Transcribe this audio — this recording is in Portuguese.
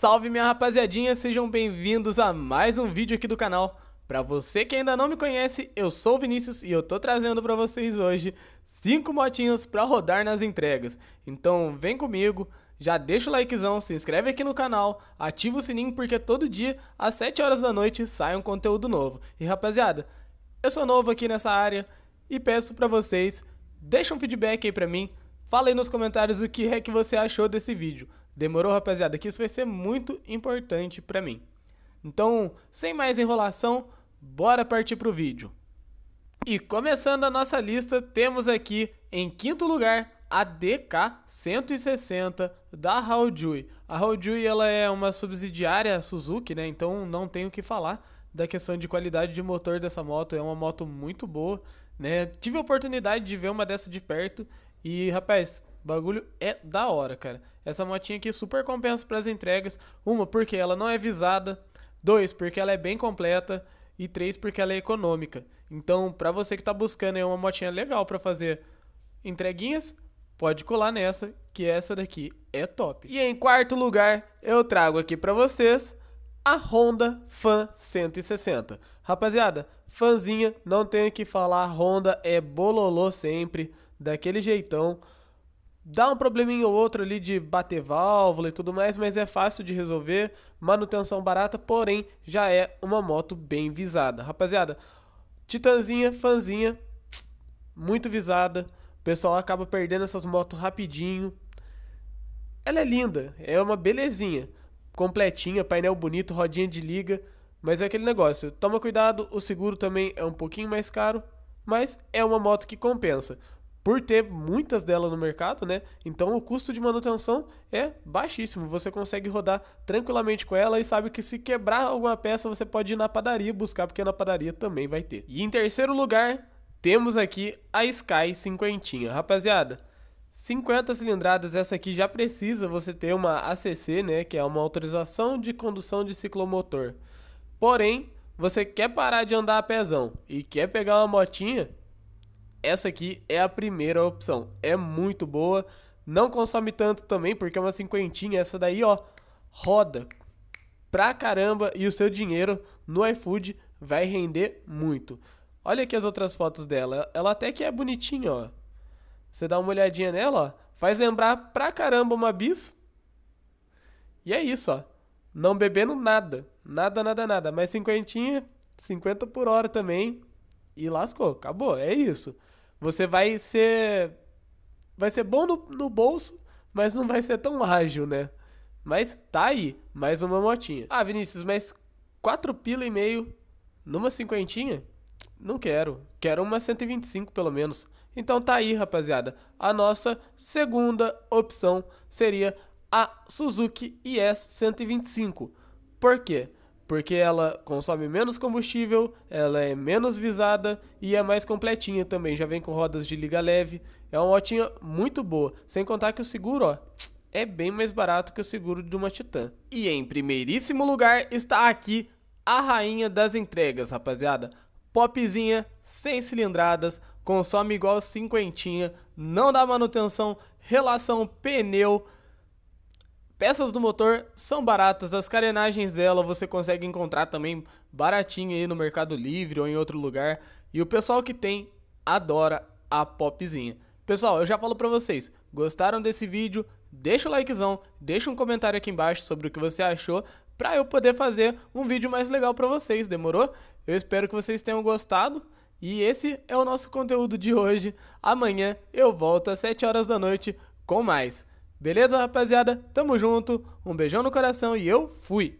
Salve minha rapaziadinha, sejam bem-vindos a mais um vídeo aqui do canal. Para você que ainda não me conhece, eu sou o Vinícius e eu tô trazendo para vocês hoje 5 motinhos para rodar nas entregas. Então vem comigo, já deixa o likezão, se inscreve aqui no canal, ativa o sininho porque todo dia às 7 horas da noite sai um conteúdo novo. E rapaziada, eu sou novo aqui nessa área e peço para vocês, deixa um feedback aí para mim, Fala aí nos comentários o que é que você achou desse vídeo. Demorou, rapaziada? Que isso vai ser muito importante pra mim. Então, sem mais enrolação, bora partir pro vídeo. E começando a nossa lista, temos aqui em quinto lugar a DK160 da Haojui. A Haojui ela é uma subsidiária Suzuki, né? Então não tenho o que falar da questão de qualidade de motor dessa moto. É uma moto muito boa, né? Tive a oportunidade de ver uma dessa de perto e, rapaz, bagulho é da hora, cara. Essa motinha aqui super compensa para as entregas. Uma, porque ela não é visada. Dois, porque ela é bem completa. E três, porque ela é econômica. Então, para você que tá buscando aí uma motinha legal para fazer entreguinhas, pode colar nessa, que essa daqui é top. E em quarto lugar, eu trago aqui para vocês a Honda Fan 160. Rapaziada, fanzinha, não tenho que falar, Honda é bololô sempre daquele jeitão. Dá um probleminha ou outro ali de bater válvula e tudo mais, mas é fácil de resolver, manutenção barata, porém já é uma moto bem visada. Rapaziada, Titanzinha, fanzinha, muito visada. O pessoal acaba perdendo essas motos rapidinho. Ela é linda, é uma belezinha. Completinha, painel bonito, rodinha de liga, mas é aquele negócio. Toma cuidado, o seguro também é um pouquinho mais caro, mas é uma moto que compensa por ter muitas delas no mercado, né? Então o custo de manutenção é baixíssimo. Você consegue rodar tranquilamente com ela e sabe que se quebrar alguma peça, você pode ir na padaria buscar, porque na padaria também vai ter. E em terceiro lugar, temos aqui a Sky 50. Rapaziada, 50 cilindradas, essa aqui já precisa você ter uma ACC, né? Que é uma autorização de condução de ciclomotor. Porém, você quer parar de andar a pezão e quer pegar uma motinha, essa aqui é a primeira opção. É muito boa. Não consome tanto também, porque é uma cinquentinha. Essa daí, ó, roda pra caramba e o seu dinheiro no iFood vai render muito. Olha aqui as outras fotos dela. Ela até que é bonitinha, ó. Você dá uma olhadinha nela, ó. Faz lembrar pra caramba uma bis. E é isso, ó. Não bebendo nada. Nada, nada, nada. Mas cinquentinha, 50 por hora também. E lascou, acabou. É isso. Você vai ser. Vai ser bom no, no bolso, mas não vai ser tão ágil, né? Mas tá aí, mais uma motinha. Ah, Vinícius, mas quatro pila e meio numa cinquentinha? Não quero. Quero uma 125 pelo menos. Então tá aí, rapaziada. A nossa segunda opção seria a Suzuki IS 125. Por quê? porque ela consome menos combustível, ela é menos visada e é mais completinha também, já vem com rodas de liga leve. É uma motinha muito boa, sem contar que o seguro, ó, é bem mais barato que o seguro de uma Titan. E em primeiríssimo lugar está aqui a rainha das entregas, rapaziada. Popzinha, sem cilindradas, consome igual cinquentinha, não dá manutenção, relação pneu, Peças do motor são baratas, as carenagens dela você consegue encontrar também baratinho aí no Mercado Livre ou em outro lugar. E o pessoal que tem adora a popzinha. Pessoal, eu já falo pra vocês, gostaram desse vídeo? Deixa o likezão, deixa um comentário aqui embaixo sobre o que você achou pra eu poder fazer um vídeo mais legal pra vocês, demorou? Eu espero que vocês tenham gostado. E esse é o nosso conteúdo de hoje. Amanhã eu volto às 7 horas da noite com mais. Beleza, rapaziada? Tamo junto, um beijão no coração e eu fui!